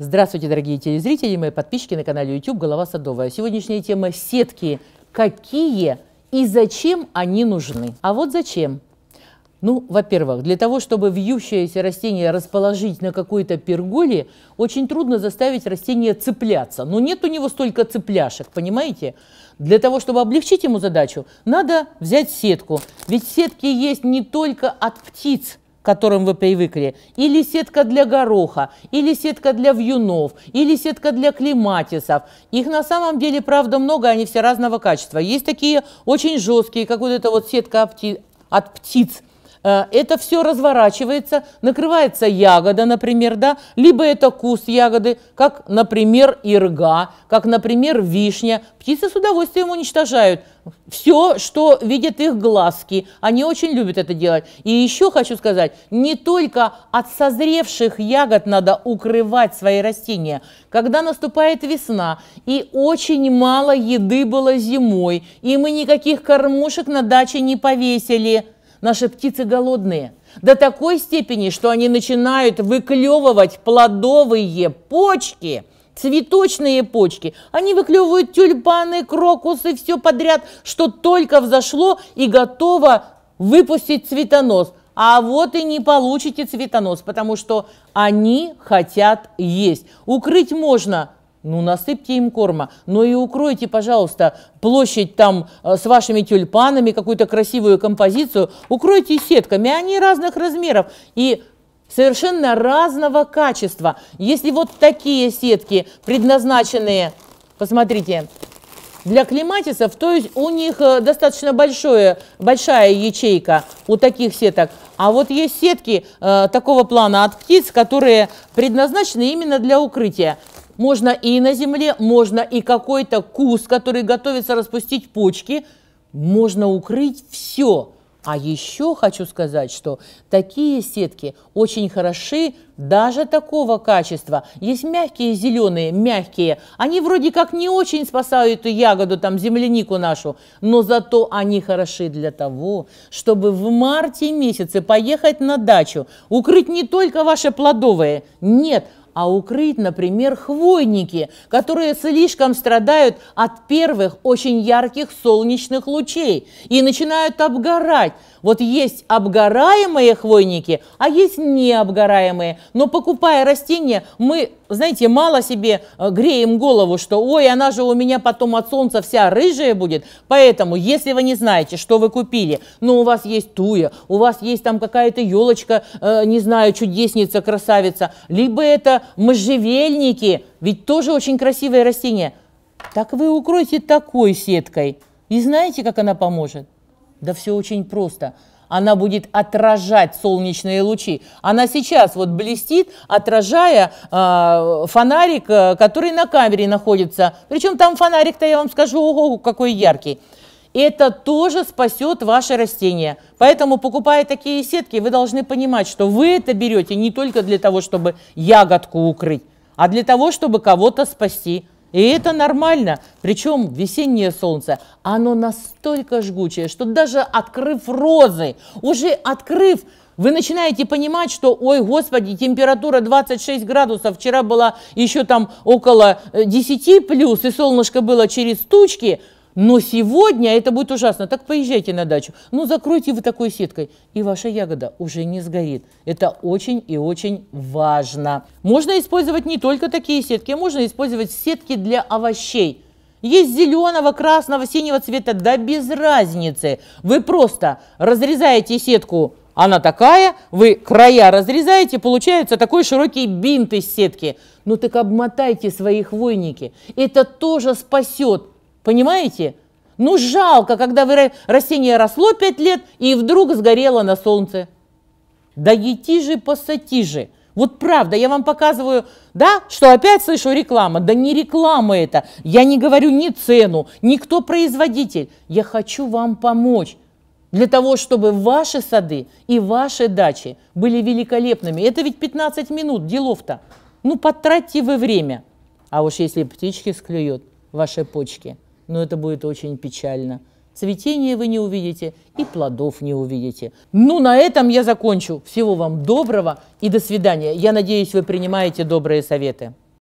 Здравствуйте, дорогие телезрители, мои подписчики на канале YouTube «Голова садовая». Сегодняшняя тема – сетки. Какие и зачем они нужны? А вот зачем. Ну, во-первых, для того, чтобы вьющееся растение расположить на какой-то перголе, очень трудно заставить растение цепляться. Но нет у него столько цепляшек, понимаете? Для того, чтобы облегчить ему задачу, надо взять сетку. Ведь сетки есть не только от птиц, которым вы привыкли, или сетка для гороха, или сетка для вьюнов, или сетка для клематисов. Их на самом деле, правда, много, они все разного качества. Есть такие очень жесткие, как вот эта вот сетка от птиц, Э, это все разворачивается, накрывается ягода, например, да, либо это куст ягоды, как, например, ирга, как, например, вишня. Птицы с удовольствием уничтожают все, что видят их глазки. Они очень любят это делать. И еще хочу сказать, не только от созревших ягод надо укрывать свои растения. Когда наступает весна, и очень мало еды было зимой, и мы никаких кормушек на даче не повесили – Наши птицы голодные до такой степени, что они начинают выклевывать плодовые почки, цветочные почки. Они выклевывают тюльпаны, крокусы, все подряд, что только взошло и готово выпустить цветонос. А вот и не получите цветонос, потому что они хотят есть. Укрыть можно ну, насыпьте им корма, но ну, и укройте, пожалуйста, площадь там э, с вашими тюльпанами, какую-то красивую композицию, укройте сетками, они разных размеров. И совершенно разного качества. Если вот такие сетки, предназначенные, посмотрите, для клематисов, то есть у них э, достаточно большое, большая ячейка у таких сеток. А вот есть сетки э, такого плана от птиц, которые предназначены именно для укрытия. Можно и на земле, можно и какой-то куст, который готовится распустить почки. Можно укрыть все. А еще хочу сказать, что такие сетки очень хороши даже такого качества. Есть мягкие зеленые, мягкие. Они вроде как не очень спасают эту ягоду, там, землянику нашу, но зато они хороши для того, чтобы в марте месяце поехать на дачу, укрыть не только ваши плодовые, нет, а укрыть, например, хвойники, которые слишком страдают от первых очень ярких солнечных лучей и начинают обгорать. Вот есть обгораемые хвойники, а есть необгораемые. Но покупая растения, мы, знаете, мало себе э, греем голову, что «Ой, она же у меня потом от солнца вся рыжая будет». Поэтому, если вы не знаете, что вы купили, но ну, у вас есть туя, у вас есть там какая-то елочка, э, не знаю, чудесница, красавица, либо это это можжевельники, ведь тоже очень красивое растение. Так вы укройте такой сеткой. И знаете, как она поможет? Да все очень просто. Она будет отражать солнечные лучи. Она сейчас вот блестит, отражая а, э, фонарик, который на камере находится. Причем там фонарик-то, я вам скажу, ого, какой яркий это тоже спасет ваши растения. Поэтому, покупая такие сетки, вы должны понимать, что вы это берете не только для того, чтобы ягодку укрыть, а для того, чтобы кого-то спасти. И это нормально. Причем весеннее солнце, оно настолько жгучее, что даже открыв розы, уже открыв, вы начинаете понимать, что, ой, господи, температура 26 градусов, вчера была еще там около 10 э, плюс, и солнышко было через тучки – но сегодня это будет ужасно. Так поезжайте на дачу. Ну, закройте вы такой сеткой, и ваша ягода уже не сгорит. Это очень и очень важно. Можно использовать не только такие сетки, можно использовать сетки для овощей. Есть зеленого, красного, синего цвета, да без разницы. Вы просто разрезаете сетку она такая, вы края разрезаете, получается такой широкий бинт из сетки. Ну так обмотайте свои хвойники, это тоже спасет Понимаете? Ну жалко, когда вы, растение росло пять лет и вдруг сгорело на солнце. Да ети же, пассати же. Вот правда, я вам показываю, да, что опять слышу реклама. Да не реклама это. Я не говорю ни цену, ни кто производитель. Я хочу вам помочь для того, чтобы ваши сады и ваши дачи были великолепными. Это ведь 15 минут, делов-то. Ну, потратьте вы время. А уж если птички склюют ваши почки – но это будет очень печально. Цветения вы не увидите и плодов не увидите. Ну, на этом я закончу. Всего вам доброго и до свидания. Я надеюсь, вы принимаете добрые советы.